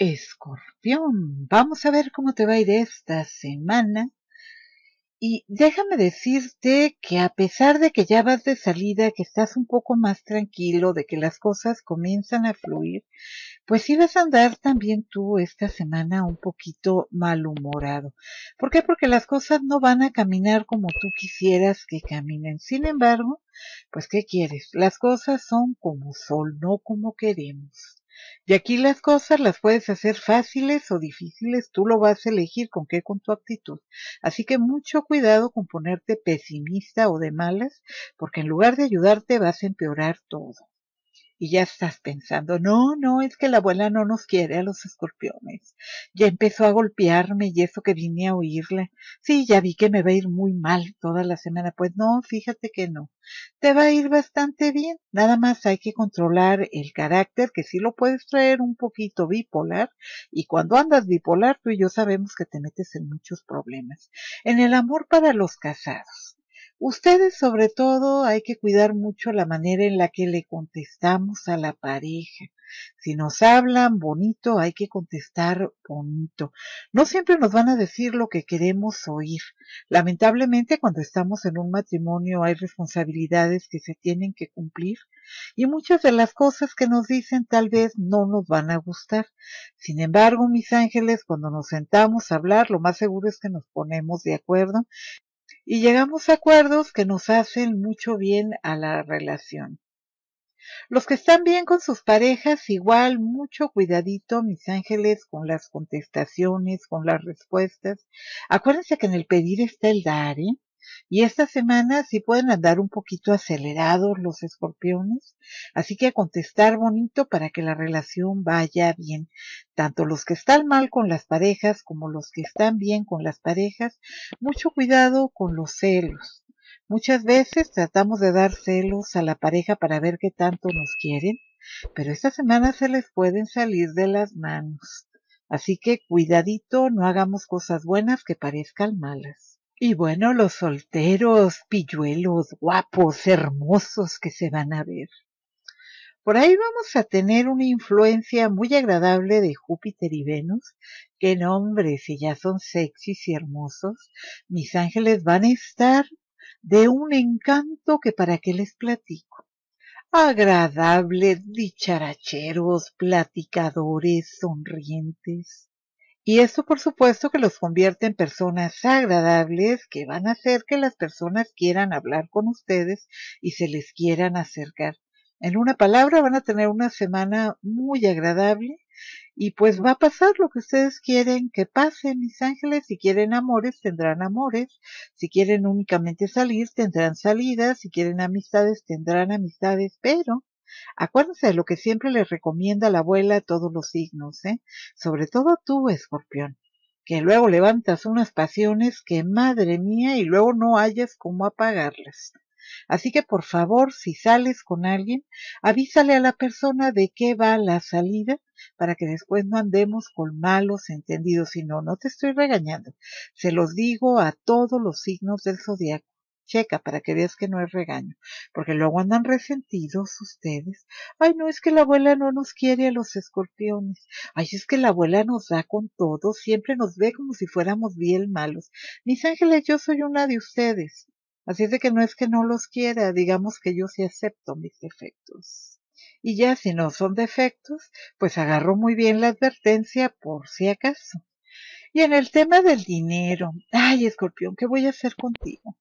Escorpión, vamos a ver cómo te va a ir esta semana. Y déjame decirte que a pesar de que ya vas de salida, que estás un poco más tranquilo, de que las cosas comienzan a fluir, pues ibas a andar también tú esta semana un poquito malhumorado. ¿Por qué? Porque las cosas no van a caminar como tú quisieras que caminen. Sin embargo, pues ¿qué quieres? Las cosas son como sol no como queremos. Y aquí las cosas las puedes hacer fáciles o difíciles, tú lo vas a elegir con qué, con tu actitud. Así que mucho cuidado con ponerte pesimista o de malas, porque en lugar de ayudarte vas a empeorar todo y ya estás pensando, no, no, es que la abuela no nos quiere a los escorpiones. Ya empezó a golpearme y eso que vine a oírle. Sí, ya vi que me va a ir muy mal toda la semana. Pues no, fíjate que no. Te va a ir bastante bien. Nada más hay que controlar el carácter, que sí lo puedes traer un poquito bipolar. Y cuando andas bipolar, tú y yo sabemos que te metes en muchos problemas. En el amor para los casados Ustedes sobre todo hay que cuidar mucho la manera en la que le contestamos a la pareja. Si nos hablan bonito, hay que contestar bonito. No siempre nos van a decir lo que queremos oír. Lamentablemente, cuando estamos en un matrimonio hay responsabilidades que se tienen que cumplir y muchas de las cosas que nos dicen tal vez no nos van a gustar. Sin embargo, mis ángeles, cuando nos sentamos a hablar, lo más seguro es que nos ponemos de acuerdo y llegamos a acuerdos que nos hacen mucho bien a la relación. Los que están bien con sus parejas, igual mucho cuidadito, mis ángeles, con las contestaciones, con las respuestas. Acuérdense que en el pedir está el dar, ¿eh? Y esta semana sí pueden andar un poquito acelerados los escorpiones, así que a contestar bonito para que la relación vaya bien. Tanto los que están mal con las parejas como los que están bien con las parejas, mucho cuidado con los celos. Muchas veces tratamos de dar celos a la pareja para ver qué tanto nos quieren, pero esta semana se les pueden salir de las manos. Así que cuidadito, no hagamos cosas buenas que parezcan malas. Y bueno, los solteros, pilluelos, guapos, hermosos que se van a ver. Por ahí vamos a tener una influencia muy agradable de Júpiter y Venus, que en si ya son sexys y hermosos, mis ángeles van a estar de un encanto que para qué les platico. Agradables, dicharacheros, platicadores, sonrientes. Y eso por supuesto que los convierte en personas agradables que van a hacer que las personas quieran hablar con ustedes y se les quieran acercar. En una palabra, van a tener una semana muy agradable y pues va a pasar lo que ustedes quieren que pase, mis ángeles. Si quieren amores, tendrán amores. Si quieren únicamente salir, tendrán salidas. Si quieren amistades, tendrán amistades. Pero Acuérdense de lo que siempre les recomienda la abuela a todos los signos, ¿eh? sobre todo tú, escorpión, que luego levantas unas pasiones que madre mía y luego no hayas cómo apagarlas. Así que por favor, si sales con alguien, avísale a la persona de qué va la salida para que después no andemos con malos entendidos. Si no, no te estoy regañando. Se los digo a todos los signos del zodiaco checa para que veas que no es regaño, porque luego andan resentidos ustedes. Ay, no, es que la abuela no nos quiere a los escorpiones. Ay, es que la abuela nos da con todo, siempre nos ve como si fuéramos bien malos. Mis ángeles, yo soy una de ustedes. Así es de que no es que no los quiera, digamos que yo sí acepto mis defectos. Y ya si no son defectos, pues agarro muy bien la advertencia por si acaso. Y en el tema del dinero, ay, escorpión, ¿qué voy a hacer contigo?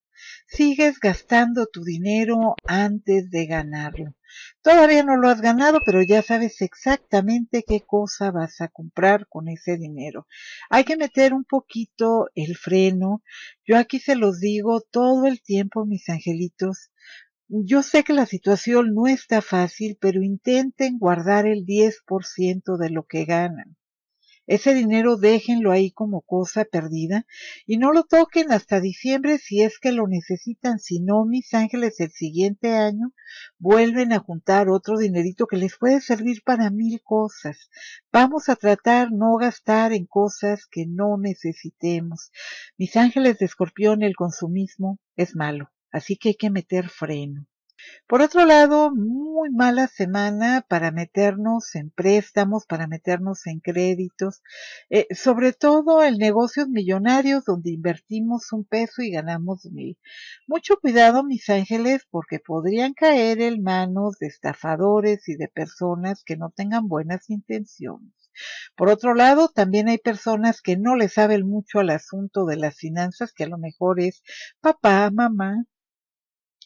Sigues gastando tu dinero antes de ganarlo. Todavía no lo has ganado, pero ya sabes exactamente qué cosa vas a comprar con ese dinero. Hay que meter un poquito el freno. Yo aquí se los digo todo el tiempo, mis angelitos. Yo sé que la situación no está fácil, pero intenten guardar el 10% de lo que ganan. Ese dinero déjenlo ahí como cosa perdida y no lo toquen hasta diciembre si es que lo necesitan. Si no, mis ángeles, el siguiente año vuelven a juntar otro dinerito que les puede servir para mil cosas. Vamos a tratar no gastar en cosas que no necesitemos. Mis ángeles de escorpión, el consumismo es malo, así que hay que meter freno. Por otro lado, muy mala semana para meternos en préstamos, para meternos en créditos, eh, sobre todo en negocios millonarios donde invertimos un peso y ganamos mil. Mucho cuidado, mis ángeles, porque podrían caer en manos de estafadores y de personas que no tengan buenas intenciones. Por otro lado, también hay personas que no le saben mucho al asunto de las finanzas, que a lo mejor es papá, mamá,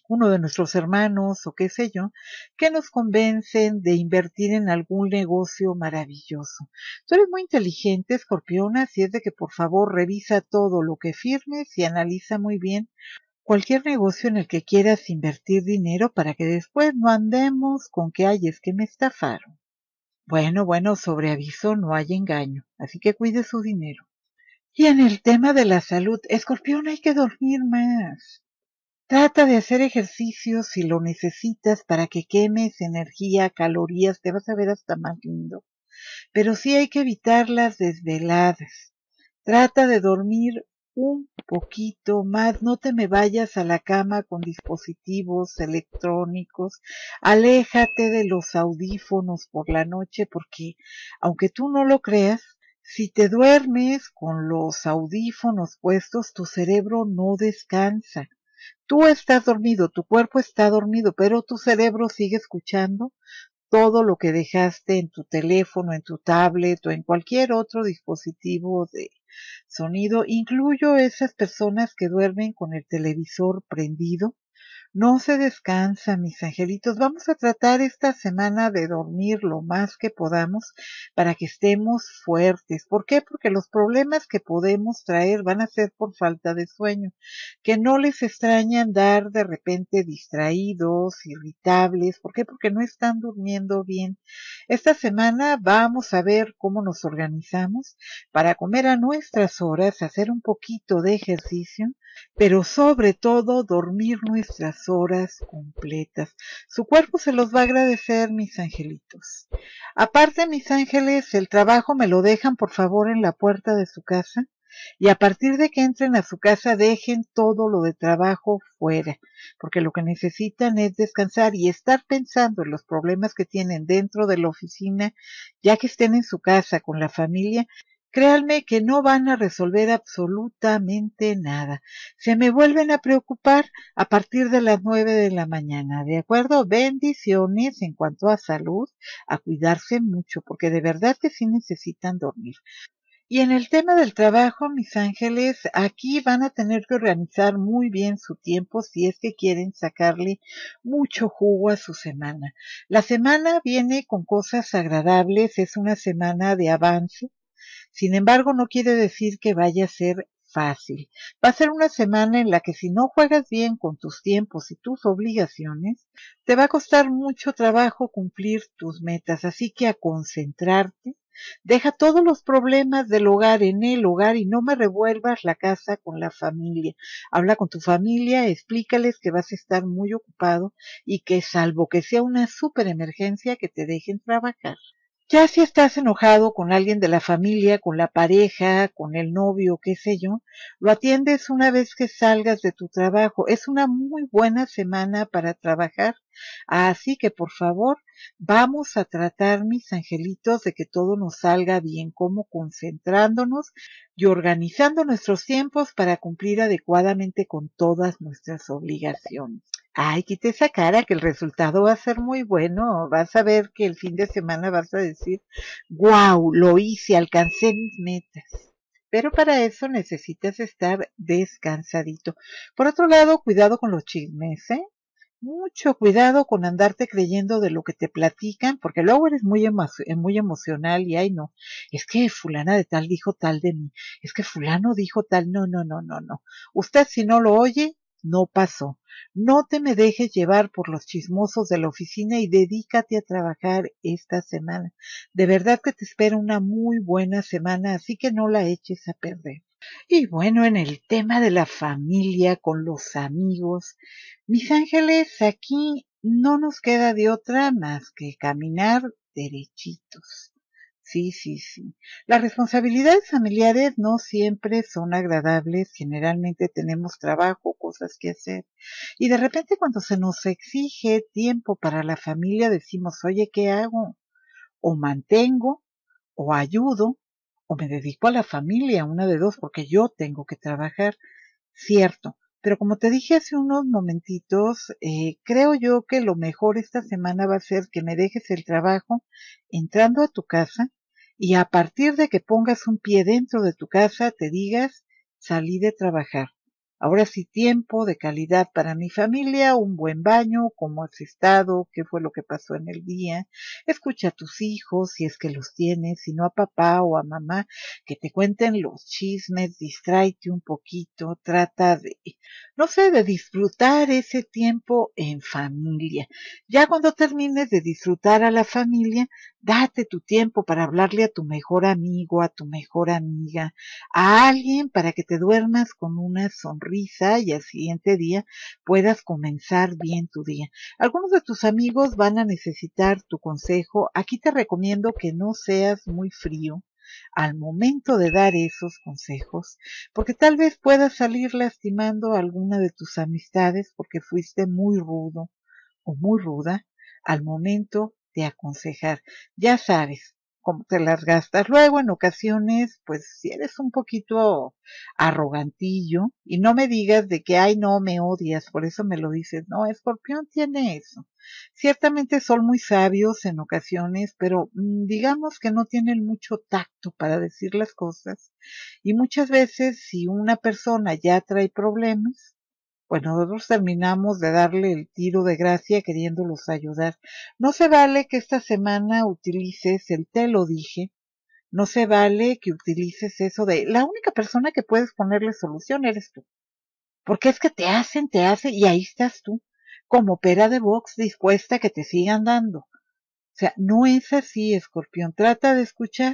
uno de nuestros hermanos o qué sé yo, que nos convencen de invertir en algún negocio maravilloso. Tú eres muy inteligente, escorpión, así es de que por favor revisa todo lo que firmes y analiza muy bien cualquier negocio en el que quieras invertir dinero para que después no andemos con que hay que me estafaron. Bueno, bueno, sobre aviso no hay engaño, así que cuide su dinero. Y en el tema de la salud, escorpión, hay que dormir más. Trata de hacer ejercicio si lo necesitas para que quemes energía, calorías, te vas a ver hasta más lindo. Pero sí hay que evitar las desveladas. Trata de dormir un poquito más, no te me vayas a la cama con dispositivos electrónicos, aléjate de los audífonos por la noche porque, aunque tú no lo creas, si te duermes con los audífonos puestos, tu cerebro no descansa. Tú estás dormido, tu cuerpo está dormido, pero tu cerebro sigue escuchando todo lo que dejaste en tu teléfono, en tu tablet o en cualquier otro dispositivo de sonido. Incluyo esas personas que duermen con el televisor prendido no se descansa, mis angelitos. Vamos a tratar esta semana de dormir lo más que podamos para que estemos fuertes. ¿Por qué? Porque los problemas que podemos traer van a ser por falta de sueño. Que no les extraña andar de repente distraídos, irritables. ¿Por qué? Porque no están durmiendo bien. Esta semana vamos a ver cómo nos organizamos para comer a nuestras horas, hacer un poquito de ejercicio, pero sobre todo dormir nuestras horas completas. Su cuerpo se los va a agradecer, mis angelitos. Aparte, mis ángeles, el trabajo me lo dejan por favor en la puerta de su casa y a partir de que entren a su casa dejen todo lo de trabajo fuera, porque lo que necesitan es descansar y estar pensando en los problemas que tienen dentro de la oficina, ya que estén en su casa con la familia, créanme que no van a resolver absolutamente nada. Se me vuelven a preocupar a partir de las nueve de la mañana, ¿de acuerdo? Bendiciones en cuanto a salud, a cuidarse mucho, porque de verdad que sí necesitan dormir. Y en el tema del trabajo, mis ángeles, aquí van a tener que organizar muy bien su tiempo si es que quieren sacarle mucho jugo a su semana. La semana viene con cosas agradables, es una semana de avance, sin embargo, no quiere decir que vaya a ser fácil. Va a ser una semana en la que si no juegas bien con tus tiempos y tus obligaciones, te va a costar mucho trabajo cumplir tus metas, así que a concentrarte. Deja todos los problemas del hogar en el hogar y no me revuelvas la casa con la familia. Habla con tu familia, explícales que vas a estar muy ocupado y que salvo que sea una super emergencia que te dejen trabajar. Ya si estás enojado con alguien de la familia, con la pareja, con el novio, qué sé yo, lo atiendes una vez que salgas de tu trabajo. Es una muy buena semana para trabajar. Así que por favor, vamos a tratar, mis angelitos, de que todo nos salga bien, como concentrándonos y organizando nuestros tiempos para cumplir adecuadamente con todas nuestras obligaciones ay, quita esa cara, que el resultado va a ser muy bueno, vas a ver que el fin de semana vas a decir, wow, lo hice, alcancé mis metas. Pero para eso necesitas estar descansadito. Por otro lado, cuidado con los chismes, ¿eh? Mucho cuidado con andarte creyendo de lo que te platican, porque luego eres muy, muy emocional y ay no, es que fulana de tal dijo tal de mí, es que fulano dijo tal, no, no, no, no, no. Usted si no lo oye, no pasó. No te me dejes llevar por los chismosos de la oficina y dedícate a trabajar esta semana. De verdad que te espero una muy buena semana, así que no la eches a perder. Y bueno, en el tema de la familia, con los amigos, mis ángeles, aquí no nos queda de otra más que caminar derechitos. Sí, sí, sí. Las responsabilidades familiares no siempre son agradables, generalmente tenemos trabajo, cosas que hacer. Y de repente cuando se nos exige tiempo para la familia decimos, oye, ¿qué hago? O mantengo, o ayudo, o me dedico a la familia, una de dos, porque yo tengo que trabajar. Cierto. Pero como te dije hace unos momentitos, eh, creo yo que lo mejor esta semana va a ser que me dejes el trabajo entrando a tu casa y a partir de que pongas un pie dentro de tu casa te digas salí de trabajar. Ahora sí tiempo de calidad para mi familia, un buen baño, cómo has estado, qué fue lo que pasó en el día. Escucha a tus hijos, si es que los tienes, si no a papá o a mamá, que te cuenten los chismes, distráete un poquito, trata de, no sé, de disfrutar ese tiempo en familia. Ya cuando termines de disfrutar a la familia, Date tu tiempo para hablarle a tu mejor amigo, a tu mejor amiga, a alguien para que te duermas con una sonrisa y al siguiente día puedas comenzar bien tu día. Algunos de tus amigos van a necesitar tu consejo. Aquí te recomiendo que no seas muy frío al momento de dar esos consejos, porque tal vez puedas salir lastimando a alguna de tus amistades porque fuiste muy rudo o muy ruda al momento te aconsejar. Ya sabes cómo te las gastas. Luego, en ocasiones, pues si eres un poquito arrogantillo y no me digas de que, ay, no, me odias, por eso me lo dices. No, escorpión tiene eso. Ciertamente son muy sabios en ocasiones, pero mm, digamos que no tienen mucho tacto para decir las cosas. Y muchas veces si una persona ya trae problemas, bueno, pues nosotros terminamos de darle el tiro de gracia queriéndolos ayudar. No se vale que esta semana utilices el te lo dije, no se vale que utilices eso de la única persona que puedes ponerle solución eres tú. Porque es que te hacen, te hacen y ahí estás tú, como pera de box dispuesta a que te sigan dando. O sea, no es así, escorpión. Trata de escuchar,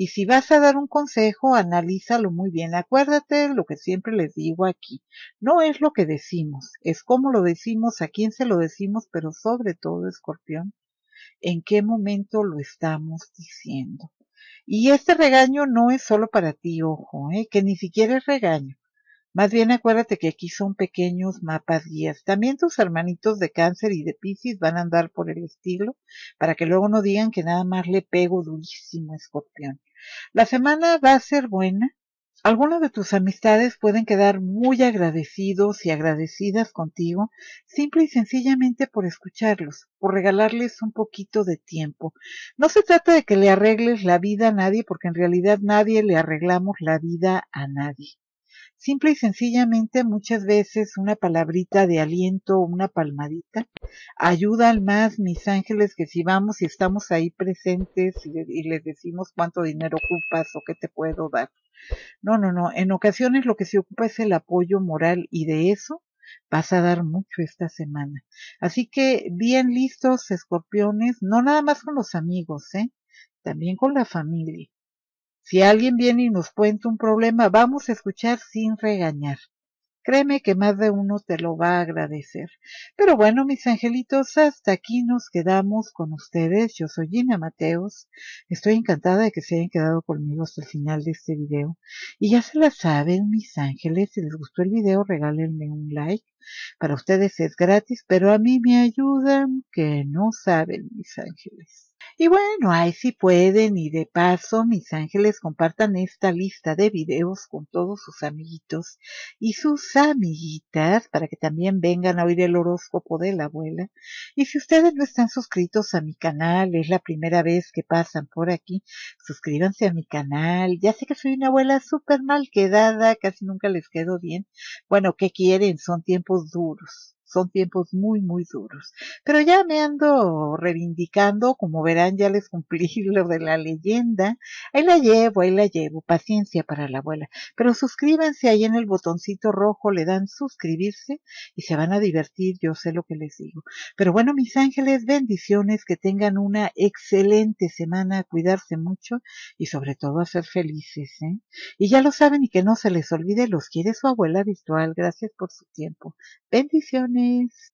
y si vas a dar un consejo, analízalo muy bien. Acuérdate de lo que siempre les digo aquí. No es lo que decimos, es cómo lo decimos, a quién se lo decimos, pero sobre todo, escorpión, en qué momento lo estamos diciendo. Y este regaño no es solo para ti, ojo, ¿eh? que ni siquiera es regaño. Más bien acuérdate que aquí son pequeños mapas guías. También tus hermanitos de cáncer y de piscis van a andar por el estilo para que luego no digan que nada más le pego durísimo escorpión. La semana va a ser buena. Algunos de tus amistades pueden quedar muy agradecidos y agradecidas contigo, simple y sencillamente por escucharlos, por regalarles un poquito de tiempo. No se trata de que le arregles la vida a nadie, porque en realidad nadie le arreglamos la vida a nadie. Simple y sencillamente muchas veces una palabrita de aliento o una palmadita ayuda al más, mis ángeles, que si vamos y estamos ahí presentes y, y les decimos cuánto dinero ocupas o qué te puedo dar. No, no, no. En ocasiones lo que se ocupa es el apoyo moral y de eso vas a dar mucho esta semana. Así que bien listos, escorpiones, no nada más con los amigos, ¿eh? también con la familia. Si alguien viene y nos cuenta un problema, vamos a escuchar sin regañar. Créeme que más de uno te lo va a agradecer. Pero bueno, mis angelitos, hasta aquí nos quedamos con ustedes. Yo soy Gina Mateos. Estoy encantada de que se hayan quedado conmigo hasta el final de este video. Y ya se la saben, mis ángeles, si les gustó el video, regálenme un like. Para ustedes es gratis, pero a mí me ayudan que no saben, mis ángeles. Y bueno, ahí si pueden y de paso, mis ángeles, compartan esta lista de videos con todos sus amiguitos y sus amiguitas para que también vengan a oír el horóscopo de la abuela. Y si ustedes no están suscritos a mi canal, es la primera vez que pasan por aquí, suscríbanse a mi canal. Ya sé que soy una abuela súper mal quedada, casi nunca les quedo bien. Bueno, ¿qué quieren? Son tiempos tempos duros. Son tiempos muy, muy duros. Pero ya me ando reivindicando, como verán, ya les cumplí lo de la leyenda. Ahí la llevo, ahí la llevo. Paciencia para la abuela. Pero suscríbanse ahí en el botoncito rojo, le dan suscribirse y se van a divertir, yo sé lo que les digo. Pero bueno, mis ángeles, bendiciones, que tengan una excelente semana, cuidarse mucho y sobre todo a ser felices. ¿eh? Y ya lo saben y que no se les olvide, los quiere su abuela virtual. Gracias por su tiempo. Bendiciones. में --